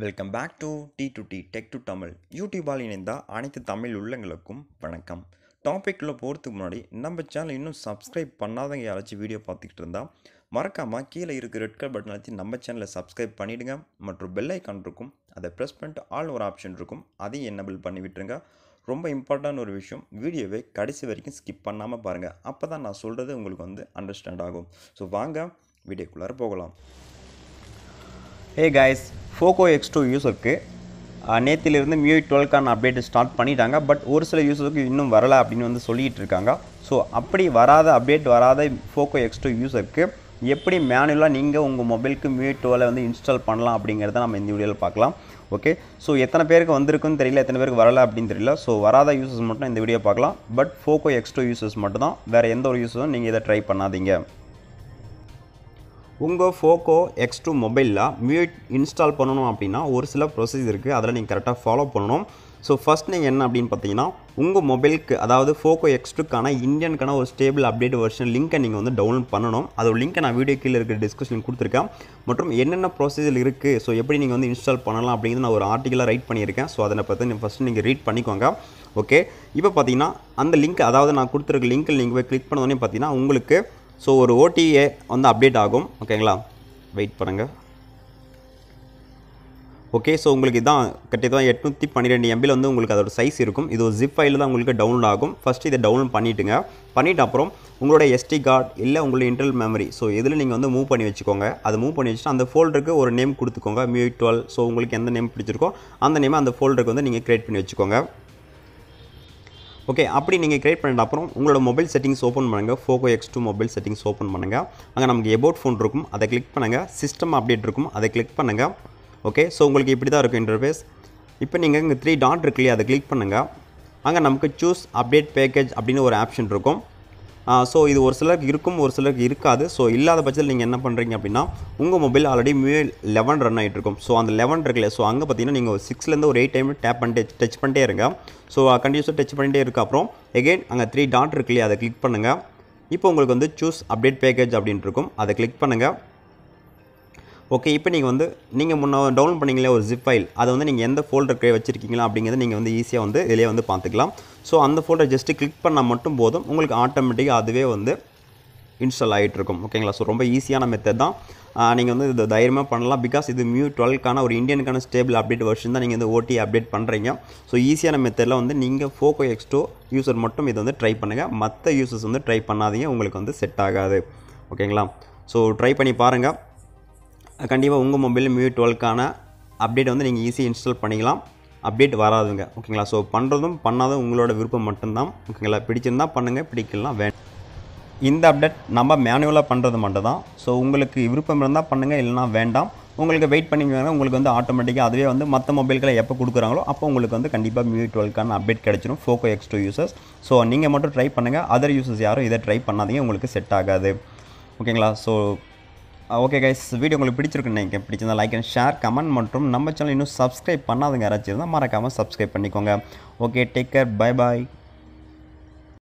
welcome back to T to D tech டு தமிழ் யூடியூபால் இணைந்த அனைத்து தமிழ் உள்ளங்களுக்கும் வணக்கம் டாப்பிக்கில் போகிறதுக்கு முன்னாடி நம்ம சேனல் இன்னும் சப்ஸ்கிரைப் பண்ணாதவங்க யாராச்சும் வீடியோ பார்த்துக்கிட்டு இருந்தால் மறக்காமல் கீழே இருக்க ரெட் கலர் பட்டன் அழைச்சி நம்ம சேனலை சப்ஸ்கிரைப் பண்ணிவிடுங்க மற்றும் பெல் ஐக்கான் இருக்கும் அதை ப்ரெஸ் பண்ணிட்டு ஆல் ஒரு ஆப்ஷன் இருக்கும் அதையும் என்னபிள் பண்ணி விட்டுருங்க ரொம்ப இம்பார்ட்டண்டான ஒரு விஷயம் வீடியோவை கடைசி வரைக்கும் ஸ்கிப் பண்ணாமல் பாருங்கள் அப்போ தான் நான் சொல்கிறது உங்களுக்கு வந்து அண்டர்ஸ்டாண்ட் ஆகும் ஸோ வாங்க வீடியோக்குள்ளார போகலாம் hey guys Poco X two யூஸருக்கு நேத்திலிருந்து மியூ டுவெல்க்கான அப்டேட் ஸ்டார்ட் பண்ணிட்டாங்க பட் ஒரு சில யூஸருக்கு இன்னும் வரலை அப்படின்னு வந்து சொல்லிகிட்டு இருக்காங்க ஸோ அப்படி வராத அப்டேட் வராத ஃபோக்கோ எக்ஸ் டூ யூஸருக்கு எப்படி மேனுவலாக நீங்கள் உங்கள் மொபைலுக்கு மியூ டுவெலை வந்து இன்ஸ்டால் பண்ணலாம் அப்படிங்கிறத நம்ம இந்த வீடியோவில் பார்க்கலாம் ஓகே ஸோ எத்தனை பேருக்கு வந்திருக்குன்னு தெரியல எத்தனை பேருக்கு வரலை அப்படின்னு தெரியல ஸோ வராத யூசஸ் மட்டும் இந்த வீடியோ பார்க்கலாம் பட் ஃபோக்கோ டூ யூசஸ் மட்டும் தான் வேறு எந்த ஒரு யூஸஸும் நீங்கள் இதை ட்ரை பண்ணாதீங்க உங்கள் ஃபோக்கோ எக்ஸ் டூ மொபைலில் மியூட் இன்ஸ்டால் பண்ணணும் அப்படின்னா ஒரு சில ப்ரொசீஜர் இருக்குது அதில் நீங்கள் கரெக்டாக ஃபாலோ பண்ணணும் ஸோ ஃபஸ்ட் நீங்கள் என்ன அப்படின்னு பார்த்தீங்கன்னா உங்கள் மொபைலுக்கு அதாவது ஃபோக்கோ எக்ஸ்டுக்கான இந்தியனுக்கான ஒரு ஸ்டேபிள் அப்டேட் வெர்ஷன் லிங்க்கை நீங்கள் வந்து டவுன்லோட் பண்ணணும் அதோட லிங்க்கை நான் வீடியோ கீழே இருக்கிற டிஸ்கஷன் கொடுத்துருக்கேன் மற்றும் என்னென்ன ப்ரொசீஜர் இருக்குது ஸோ எப்படி நீங்கள் வந்து இன்ஸ்டால் பண்ணலாம் அப்படிங்கிறது நான் ஒரு ஆர்டிக்கலாக ரைட் பண்ணியிருக்கேன் ஸோ அதை பற்றி நீங்கள் ஃபஸ்ட்டு நீங்கள் ரீட் பண்ணிக்கோங்க ஓகே இப்போ பார்த்தீங்கன்னா அந்த லிங்க் அதாவது நான் கொடுத்துருக்க லிங்க்கில் நீங்கள் போய் கிளிக் பண்ணோடனே பார்த்தீங்கன்னா உங்களுக்கு ஸோ ஒரு ஓடிஏ வந்து அப்டேட் ஆகும் ஓகேங்களா வெயிட் பண்ணுங்கள் ஓகே ஸோ உங்களுக்கு இதான் தான் எட்நூற்றி பன்னிரெண்டு எம்பியில் வந்து உங்களுக்கு அதோட சைஸ் இருக்கும் இது ஒரு ஜிப் ஃபைல் தான் உங்களுக்கு டவுன்லோட் ஆகும் ஃபஸ்ட்டு இதை டவுன்லோட் பண்ணிவிட்டுங்க பண்ணிவிட்டு அப்புறம் உங்களோட எஸ்டி கார்டு இல்லை உங்களோட இன்டர்னல் மெமரி ஸோ இதில் நீங்கள் வந்து மூவ் பண்ணி வச்சுக்கோங்க அதை மூவ் பண்ணி வச்சுட்டு அந்த ஃபோல்டருக்கு ஒரு நேம் கொடுத்துக்கோங்க மியூ டுவெல் ஸோ உங்களுக்கு எந்த நேம் பிடிச்சிருக்கோ அந்த நேமை அந்த ஃபோல்டருக்கு வந்து நீங்கள் க்ரியேட் பண்ணி வச்சுக்கோங்க ஓகே அப்படி நீங்கள் கிரியேட் பண்ணிட்ட அப்புறம் உங்களோட மொபைல் செட்டிங்ஸ் ஓப்பன் பண்ணுங்கள் Poco X two mobile settings open பண்ணுங்கள் அங்கே நமக்கு எபோட் ஃபோன் இருக்கும் அதை கிளிக் பண்ணுங்கள் சிஸ்டம் அப்டேட் இருக்கும் அதை கிளிக் பண்ணுங்கள் ஓகே ஸோ உங்களுக்கு இப்படி தான் இருக்கும் இன்டர்ஃபேஸ் இப்போ நீங்கள் இங்கே த்ரீ டாட் இருக்கு இல்லையா அதை கிளிக் பண்ணுங்கள் அங்கே நமக்கு சூஸ் அப்டேட் பேக்கேஜ் அப்படின்னு ஒரு ஆப்ஷன் இருக்கும் ஸோ இது ஒரு சிலருக்கு இருக்கும் ஒரு சிலருக்கு இருக்காது ஸோ இல்லாத பட்சத்தில் நீங்கள் என்ன பண்ணுறீங்க அப்படின்னா உங்கள் mobile already MIUI eleven run ஆகிட்டு இருக்கும் ஸோ அந்த லெவன் இருக்குல்ல ஸோ அங்கே பார்த்தீங்கன்னா நீங்கள் ஒரு சிக்ஸ்லேருந்து ஒரு எயிட் டைம் டேப் பண்ணிட்டு டச் பண்ணிட்டே இருங்க ஸோ கண்டினியூஸாக டச் பண்ணிட்டே இருக்க அப்புறம் எகெயின் அங்கே த்ரீ டாட் இருக்கு இல்லையா அதை கிளிக் பண்ணுங்கள் இப்போ உங்களுக்கு வந்து சூஸ் அப்டேட் பேக்கேஜ் அப்படின்ட்டு இருக்கும் அதை கிளிக் பண்ணுங்கள் ஓகே இப்போ நீங்கள் வந்து நீங்கள் முன்னே டவுன்லோட் பண்ணிங்களே ஒரு ஜிப் ஃபைல் அதை வந்து நீங்கள் எந்த கே வச்சிருக்கீங்களா அப்படிங்கிறது நீங்கள் வந்து ஈஸியாக வந்து இதிலே வந்து பார்த்துக்கலாம் ஸோ அந்த ஃபோல்டர் ஜஸ்ட்டு கிளிக் பண்ணால் மட்டும் போதும் உங்களுக்கு ஆட்டோமேட்டிக்காக அதுவே வந்து இன்ஸ்டால் ஆகிட்டு இருக்கும் ஓகேங்களா ஸோ ரொம்ப ஈஸியான மெத்தட் தான் நீங்கள் வந்து இது தைரியமாக பண்ணலாம் பிகாஸ் இது மியூ டுவெல்க்கான ஒரு இந்தியனுக்கான ஸ்டேபிள் அப்டேட் வருஷன் தான் நீங்கள் வந்து ஓடி அப்டேட் பண்ணுறீங்க ஸோ ஈஸியான மெத்தடில் வந்து நீங்கள் ஃபோக்கோ எக்ஸ்டோ யூசர் மட்டும் இதை வந்து ட்ரை பண்ணுங்கள் மற்ற யூசர்ஸ் வந்து ட்ரை பண்ணாதீங்க உங்களுக்கு வந்து செட் ஆகாது ஓகேங்களா ஸோ ட்ரை பண்ணி பாருங்கள் கண்டிப்பாக உங்கள் மொபைலில் மியூ டுவெல்க்கான அப்டேட் வந்து நீங்கள் ஈஸியாக இன்ஸ்டால் பண்ணிக்கலாம் அப்டேட் வராதுங்க ஓகேங்களா ஸோ பண்ணுறதும் பண்ணாதும் உங்களோட விருப்பம் மட்டும்தான் ஓகேங்களா பிடிச்சிருந்தால் பண்ணுங்கள் பிடிக்கலாம் வேணும் இந்த அப்டேட் நம்ம மேனுவலாக பண்ணுறது மட்டும் தான் ஸோ உங்களுக்கு விருப்பம் இருந்தால் பண்ணுங்கள் இல்லைனா வேண்டாம் உங்களுக்கு வெயிட் பண்ணி உங்களுக்கு வந்து ஆட்டோமேட்டிக்காக அதுவே வந்து மற்ற மொபைல்களை எப்போ கொடுக்குறாங்களோ அப்போ உங்களுக்கு வந்து கண்டிப்பாக மியூ டுவெல்க்கான அப்டேட் கிடச்சிரும் Poco X two users so நீங்கள் மட்டும் ட்ரை பண்ணுங்கள் அதர் யூசர்ஸ் யாரும் இதை ட்ரை பண்ணாதீங்க உங்களுக்கு செட் ஆகாது ஓகேங்களா ஸோ ஓகே கைஸ் வீடியோ உங்களுக்கு பிடிச்சிருக்குன்னு நினைக்கிறேன் பிடிச்சிருந்தா லைக் அண்ட் ஷேர் கமெண்ட் மற்றும் நம்ம சேனல் இன்னும் சப்ஸ்கிரைப் பண்ணாதுங்க யாராச்சும் இருந்தால் மறக்காமல் சப்ஸ்கிரைப் பண்ணிக்கோங்க ஓகே டேக் கேர் பை பாய்